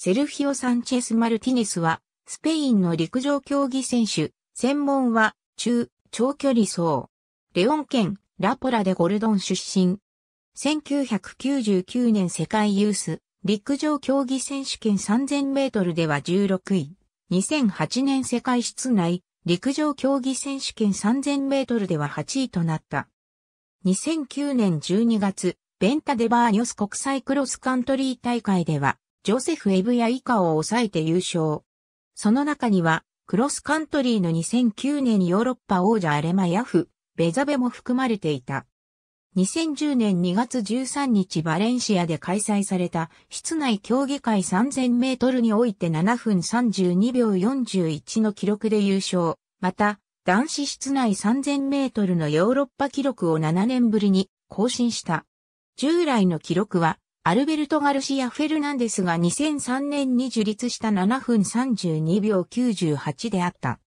セルフィオ・サンチェス・マルティネスは、スペインの陸上競技選手、専門は、中、長距離走。レオン県、ラポラでゴルドン出身。1999年世界ユース、陸上競技選手権3000メートルでは16位。2008年世界室内、陸上競技選手権3000メートルでは8位となった。2009年12月、ベンタデバーニョス国際クロスカントリー大会では、ジョセフ・エブヤ以下を抑えて優勝。その中には、クロスカントリーの2009年ヨーロッパ王者アレマヤフ、ベザベも含まれていた。2010年2月13日バレンシアで開催された室内競技会3000メートルにおいて7分32秒41の記録で優勝。また、男子室内3000メートルのヨーロッパ記録を7年ぶりに更新した。従来の記録はアルベルト・ガルシア・フェルナンデスが2003年に樹立した7分32秒98であった。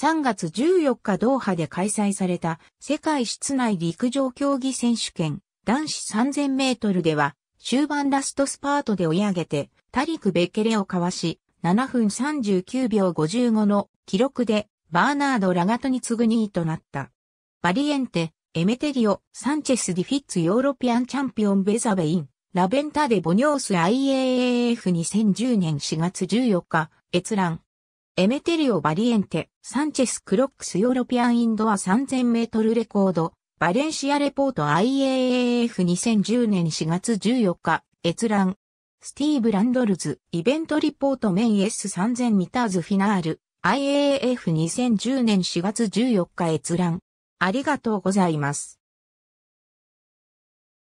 3月14日ドーハで開催された世界室内陸上競技選手権男子3000メートルでは終盤ラストスパートで追い上げてタリク・ベッケレをかわし7分39秒55の記録でバーナード・ラガトに次ぐ2位となった。バリエンテ、エメテリオ、サンチェス・ディフィッツ・ヨーロピアンチャンピオン・ベザベイン。ラベンタデ・ボニョース IAAF2010 年4月14日、閲覧。エメテリオ・バリエンテ、サンチェス・クロックス・ヨーロピアン・インドア3000メートルレコード、バレンシア・レポート IAAF2010 年4月14日、閲覧。スティーブ・ランドルズ、イベントリポートメン S3000 ミターズフィナール、IAAF2010 年4月14日閲覧。ありがとうございます。